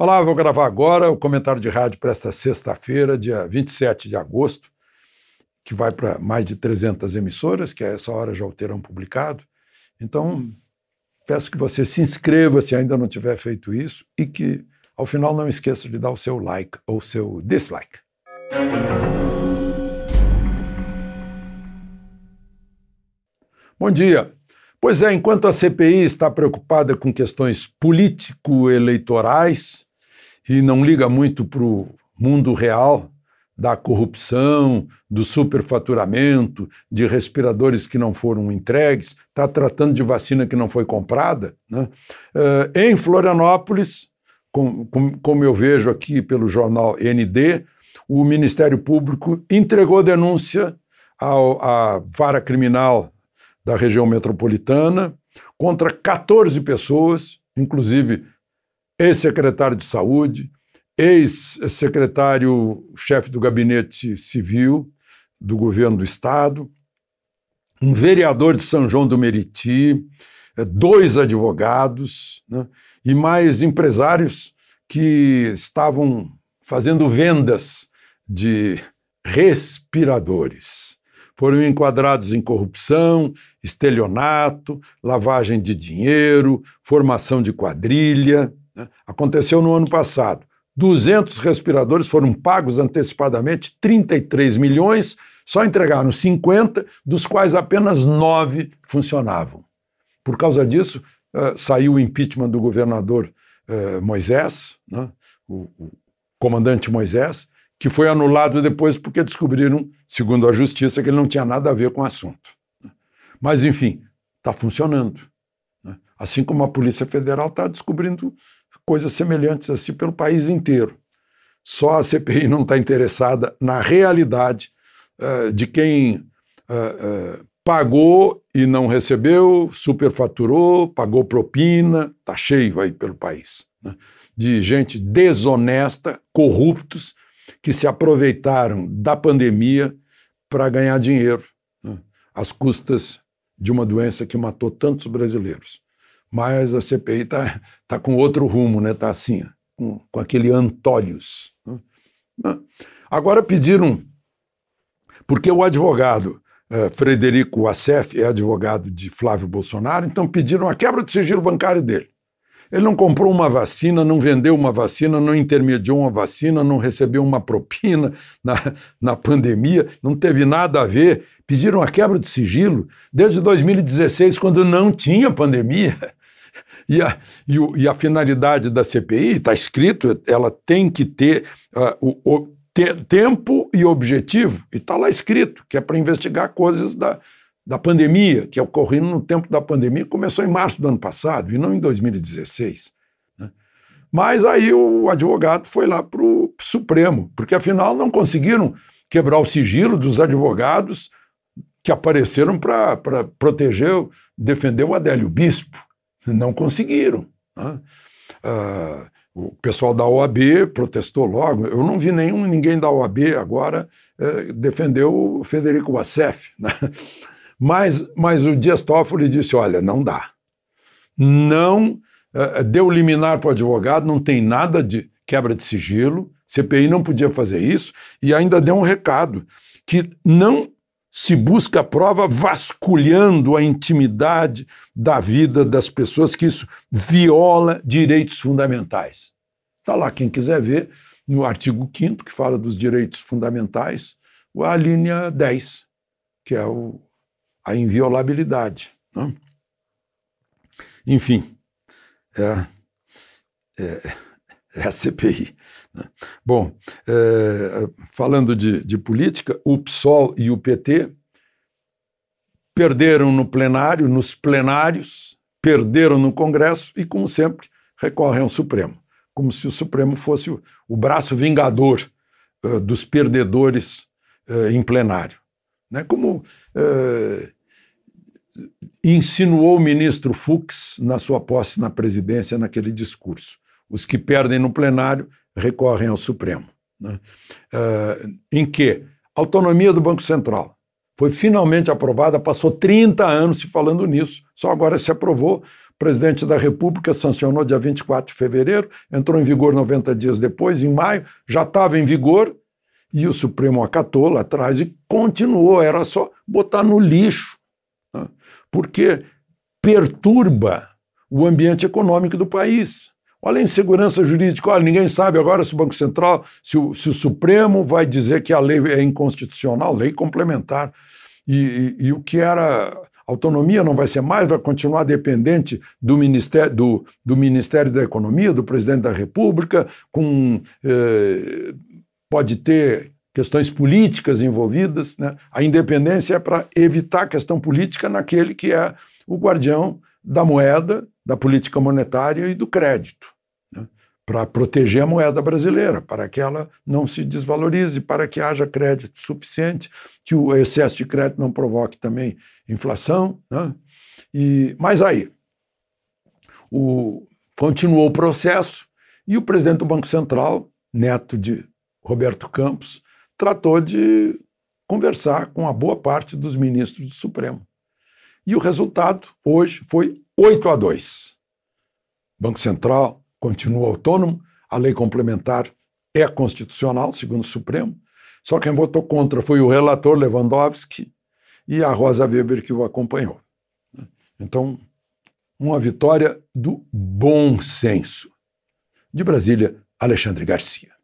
Olá, vou gravar agora o comentário de rádio para esta sexta-feira, dia 27 de agosto, que vai para mais de 300 emissoras, que a essa hora já o terão publicado. Então, hum. peço que você se inscreva se ainda não tiver feito isso e que, ao final, não esqueça de dar o seu like ou o seu dislike. Bom dia. Pois é, enquanto a CPI está preocupada com questões político-eleitorais, e não liga muito para o mundo real da corrupção, do superfaturamento, de respiradores que não foram entregues, está tratando de vacina que não foi comprada. Né? Uh, em Florianópolis, com, com, como eu vejo aqui pelo jornal ND, o Ministério Público entregou denúncia ao, à vara criminal da região metropolitana contra 14 pessoas, inclusive ex-secretário de saúde, ex-secretário-chefe do gabinete civil do governo do estado, um vereador de São João do Meriti, é, dois advogados né, e mais empresários que estavam fazendo vendas de respiradores. Foram enquadrados em corrupção, estelionato, lavagem de dinheiro, formação de quadrilha. Né? Aconteceu no ano passado. 200 respiradores foram pagos antecipadamente, 33 milhões, só entregaram 50, dos quais apenas 9 funcionavam. Por causa disso, uh, saiu o impeachment do governador uh, Moisés, né? o, o comandante Moisés, que foi anulado depois porque descobriram, segundo a justiça, que ele não tinha nada a ver com o assunto. Mas, enfim, está funcionando. Né? Assim como a Polícia Federal está descobrindo coisas semelhantes assim pelo país inteiro. Só a CPI não está interessada na realidade uh, de quem uh, uh, pagou e não recebeu, superfaturou, pagou propina, está cheio aí pelo país. Né? De gente desonesta, corruptos, que se aproveitaram da pandemia para ganhar dinheiro né? às custas de uma doença que matou tantos brasileiros mas a CPI está tá com outro rumo, né? Está assim, com, com, aquele Antólios. Né? Agora pediram, porque o advogado eh, Frederico Assef é advogado de Flávio Bolsonaro, então pediram a quebra do sigilo bancário dele. Ele não comprou uma vacina, não vendeu uma vacina, não intermediou uma vacina, não recebeu uma propina na, na pandemia, não teve nada a ver. Pediram a quebra do sigilo desde 2016, quando não tinha pandemia. E a, e, o, e a finalidade da CPI, está escrito, ela tem que ter uh, o, o te, tempo e objetivo, e está lá escrito, que é para investigar coisas da, da pandemia, que é ocorrendo no tempo da pandemia, começou em março do ano passado, e não em 2016. Né? Mas aí o advogado foi lá para o Supremo, porque afinal não conseguiram quebrar o sigilo dos advogados que apareceram para proteger, defender o Adélio Bispo. Não conseguiram. Né? Ah, o pessoal da OAB protestou logo. Eu não vi nenhum, ninguém da OAB agora eh, defendeu o Federico Wassef. Né? Mas, mas o Dias Toffoli disse: olha, não dá. Não eh, eh, deu liminar para o advogado, não tem nada de quebra de sigilo, CPI não podia fazer isso, e ainda deu um recado que não se busca a prova vasculhando a intimidade da vida das pessoas, que isso viola direitos fundamentais. Está lá, quem quiser ver, no artigo 5 que fala dos direitos fundamentais, a linha 10, que é o, a inviolabilidade. Né? Enfim, é, é é a CPI. Né? Bom, é, falando de, de política, o PSOL e o PT perderam no plenário, nos plenários, perderam no Congresso e, como sempre, recorrem ao Supremo, como se o Supremo fosse o, o braço vingador uh, dos perdedores uh, em plenário. Né? Como uh, insinuou o ministro Fux na sua posse na presidência naquele discurso. Os que perdem no plenário recorrem ao Supremo. Né? Uh, em que a autonomia do Banco Central foi finalmente aprovada, passou 30 anos se falando nisso, só agora se aprovou. O presidente da República sancionou dia 24 de fevereiro, entrou em vigor 90 dias depois, em maio, já estava em vigor, e o Supremo acatou lá atrás e continuou, era só botar no lixo, né? porque perturba o ambiente econômico do país. Olha a insegurança jurídica. Olha, ninguém sabe agora se o Banco Central, se o, se o Supremo vai dizer que a lei é inconstitucional, lei complementar. E, e, e, o que era autonomia não vai ser mais, vai continuar dependente do Ministério, do, do Ministério da Economia, do presidente da República, com eh, pode ter questões políticas envolvidas. Né? A independência é para evitar questão política naquele que é o guardião da moeda, da política monetária e do crédito para proteger a moeda brasileira, para que ela não se desvalorize, para que haja crédito suficiente, que o excesso de crédito não provoque também inflação. Né? E, mas aí, o, continuou o processo e o presidente do Banco Central, neto de Roberto Campos, tratou de conversar com a boa parte dos ministros do Supremo. E o resultado hoje foi 8 a 2. Banco Central, continua autônomo, a lei complementar é constitucional, segundo o Supremo. Só quem votou contra foi o relator Lewandowski e a Rosa Weber que o acompanhou. Né? Então, uma vitória do bom senso. De Brasília, Alexandre Garcia.